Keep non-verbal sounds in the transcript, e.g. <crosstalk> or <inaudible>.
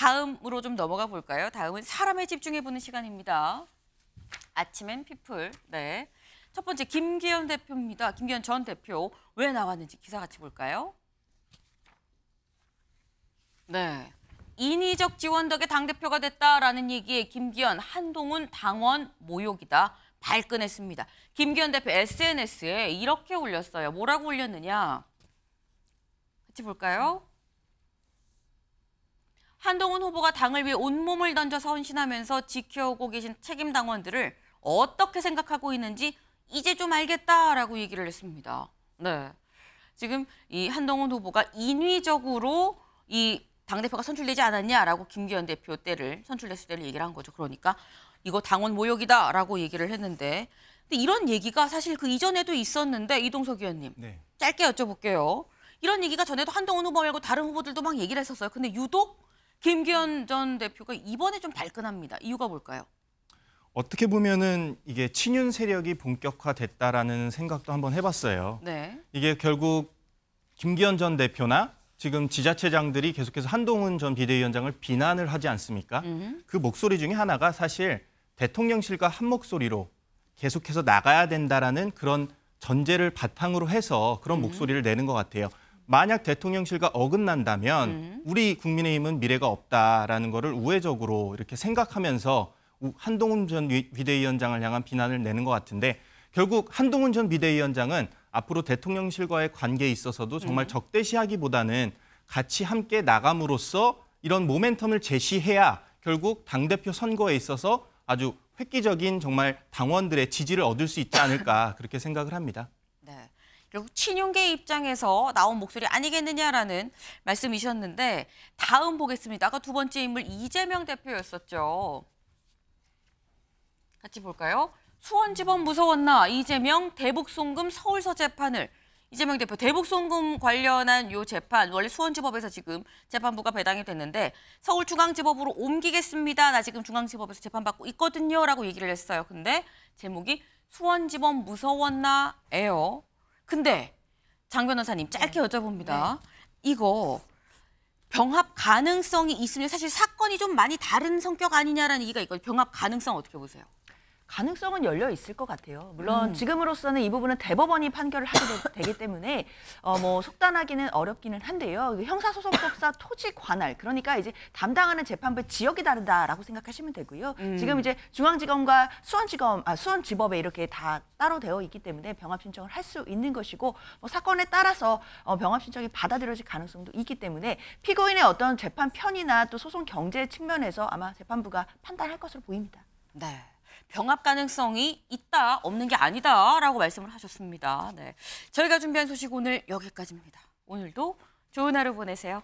다음으로 좀 넘어가 볼까요? 다음은 사람에 집중해 보는 시간입니다. 아침엔 피플. 네. 첫 번째 김기현 대표입니다. 김기현 전 대표 왜 나왔는지 기사 같이 볼까요? 네. 인위적 지원 덕에 당대표가 됐다라는 얘기에 김기현 한동훈 당원 모욕이다. 발끈했습니다. 김기현 대표 SNS에 이렇게 올렸어요. 뭐라고 올렸느냐. 같이 볼까요? 한동훈 후보가 당을 위해 온몸을 던져서 헌신하면서 지켜오고 계신 책임 당원들을 어떻게 생각하고 있는지 이제 좀 알겠다라고 얘기를 했습니다. 네. 지금 이 한동훈 후보가 인위적으로 이 당대표가 선출되지 않았냐라고 김기현 대표 때를 선출됐을 때를 얘기를 한 거죠. 그러니까 이거 당원 모욕이다라고 얘기를 했는데 근데 이런 얘기가 사실 그 이전에도 있었는데 이동석 의원님 네. 짧게 여쭤볼게요. 이런 얘기가 전에도 한동훈 후보 말고 다른 후보들도 막 얘기를 했었어요. 근데 유독 김기현 전 대표가 이번에 좀 발끈합니다. 이유가 뭘까요? 어떻게 보면은 이게 친윤 세력이 본격화됐다라는 생각도 한번 해봤어요. 네. 이게 결국 김기현 전 대표나 지금 지자체장들이 계속해서 한동훈 전 비대위원장을 비난을 하지 않습니까? 음. 그 목소리 중에 하나가 사실 대통령실과 한 목소리로 계속해서 나가야 된다라는 그런 전제를 바탕으로 해서 그런 음. 목소리를 내는 것 같아요. 만약 대통령실과 어긋난다면 음. 우리 국민의힘은 미래가 없다라는 것을 우회적으로 이렇게 생각하면서 한동훈 전 비대위원장을 향한 비난을 내는 것 같은데 결국 한동훈 전 비대위원장은 앞으로 대통령실과의 관계에 있어서도 정말 음. 적대시하기보다는 같이 함께 나감으로써 이런 모멘텀을 제시해야 결국 당대표 선거에 있어서 아주 획기적인 정말 당원들의 지지를 얻을 수 있지 않을까 그렇게 생각을 합니다. 그리고 친윤계 입장에서 나온 목소리 아니겠느냐라는 말씀이셨는데 다음 보겠습니다. 아까 두 번째 인물 이재명 대표였었죠. 같이 볼까요? 수원지법 무서웠나 이재명 대북송금 서울서 재판을 이재명 대표 대북송금 관련한 요 재판 원래 수원지법에서 지금 재판부가 배당이 됐는데 서울중앙지법으로 옮기겠습니다. 나 지금 중앙지법에서 재판받고 있거든요. 라고 얘기를 했어요. 근데 제목이 수원지법 무서웠나에요 근데 장 변호사님 네. 짧게 네. 여쭤봅니다. 네. 이거 병합 가능성이 있으면 사실 사건이 좀 많이 다른 성격 아니냐라는 얘기가 있거 병합 가능성 어떻게 보세요? 가능성은 열려 있을 것 같아요. 물론 음. 지금으로서는 이 부분은 대법원이 판결을 하게 되, <laughs> 기 때문에 어, 뭐 속단하기는 어렵기는 한데요. 그 형사소송법사 토지 관할 그러니까 이제 담당하는 재판부의 지역이 다르다라고 생각하시면 되고요. 음. 지금 이제 중앙지검과 수원지검 아 수원지법에 이렇게 다 따로 되어 있기 때문에 병합 신청을 할 수 있는 것이고 뭐 사건에 따라서 어, 병합 신청이 받아들여질 가능성도 있기 때문에 피고인의 어떤 재판 편이나 또 소송 경제 측면에서 아마 재판부가 판단할 것으로 보입니다. 네. 병합 가능성이 있다, 없는 게 아니다라고 말씀을 하셨습니다. 네. 저희가 준비한 소식 오늘 여기까지입니다. 오늘도 좋은 하루 보내세요.